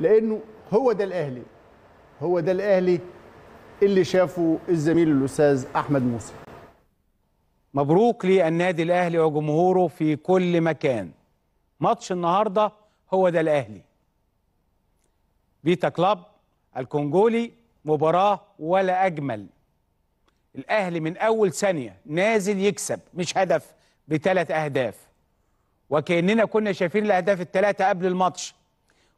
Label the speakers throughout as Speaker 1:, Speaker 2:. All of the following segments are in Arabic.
Speaker 1: لانه هو ده الاهلي هو ده الاهلي اللي شافه الزميل الاستاذ احمد موسى مبروك للنادي الاهلي وجمهوره في كل مكان ماتش النهارده هو ده الاهلي بيتا كلاب الكونجولي مباراه ولا اجمل الاهلي من اول ثانيه نازل يكسب مش هدف بثلاث اهداف وكاننا كنا شايفين الاهداف الثلاثه قبل الماتش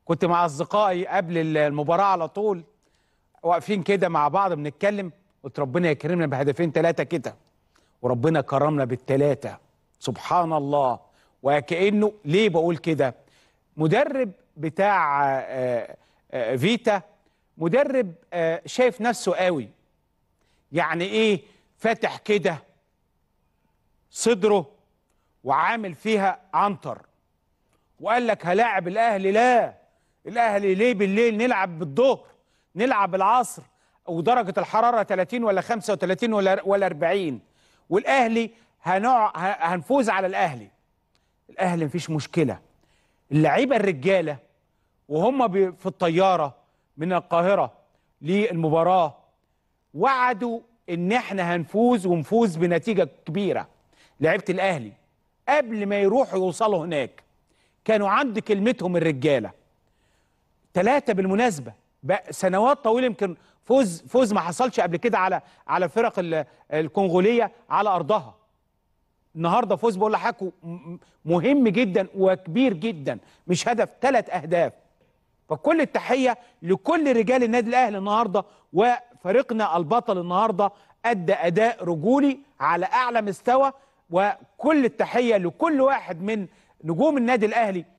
Speaker 1: كنت مع اصدقائي قبل المباراه على طول واقفين كده مع بعض بنتكلم قلت ربنا يكرمنا بهدفين ثلاثه كده وربنا كرمنا بالثلاثه سبحان الله وكانه ليه بقول كده مدرب بتاع آه، آه، آه، فيتا مدرب شايف نفسه قوي يعني ايه فاتح كده صدره وعامل فيها عنتر وقال لك هلاعب الاهلي لا الاهلي ليه بالليل نلعب بالظهر نلعب العصر ودرجه الحراره 30 ولا 35 ولا ولا 40 والاهلي هنوع هنفوز على الاهلي الاهلي مفيش مشكله اللعيبه الرجاله وهم في الطياره من القاهره للمباراه وعدوا ان احنا هنفوز ونفوز بنتيجه كبيره لعيبه الاهلي قبل ما يروحوا يوصلوا هناك كانوا عند كلمتهم الرجاله ثلاثة بالمناسبة سنوات طويلة يمكن فوز فوز ما حصلش قبل كده على على الفرق الكونغولية على أرضها النهارده فوز بقول لحضرتك مهم جدا وكبير جدا مش هدف ثلاث أهداف فكل التحية لكل رجال النادي الأهلي النهارده وفريقنا البطل النهارده أدى أداء رجولي على أعلى مستوى وكل التحية لكل واحد من نجوم النادي الأهلي